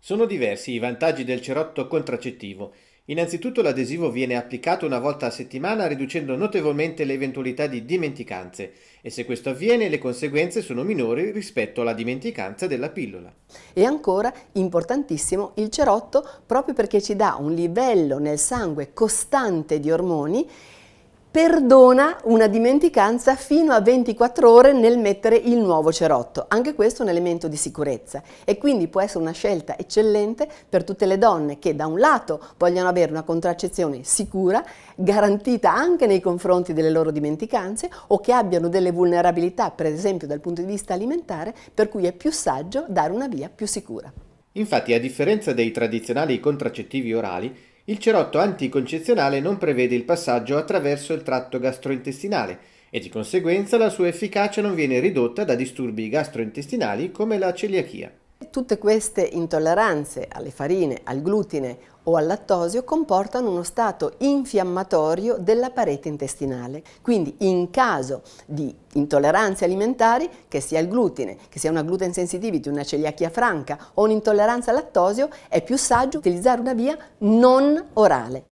Sono diversi i vantaggi del cerotto contraccettivo. Innanzitutto l'adesivo viene applicato una volta a settimana riducendo notevolmente le eventualità di dimenticanze e se questo avviene le conseguenze sono minori rispetto alla dimenticanza della pillola. E ancora importantissimo il cerotto proprio perché ci dà un livello nel sangue costante di ormoni perdona una dimenticanza fino a 24 ore nel mettere il nuovo cerotto. Anche questo è un elemento di sicurezza e quindi può essere una scelta eccellente per tutte le donne che da un lato vogliono avere una contraccezione sicura, garantita anche nei confronti delle loro dimenticanze o che abbiano delle vulnerabilità, per esempio dal punto di vista alimentare, per cui è più saggio dare una via più sicura. Infatti, a differenza dei tradizionali contraccettivi orali, il cerotto anticoncezionale non prevede il passaggio attraverso il tratto gastrointestinale e di conseguenza la sua efficacia non viene ridotta da disturbi gastrointestinali come la celiachia. Tutte queste intolleranze alle farine, al glutine o al lattosio comportano uno stato infiammatorio della parete intestinale. Quindi in caso di intolleranze alimentari, che sia il glutine, che sia una gluten sensitivity, una celiachia franca o un'intolleranza al lattosio, è più saggio utilizzare una via non orale.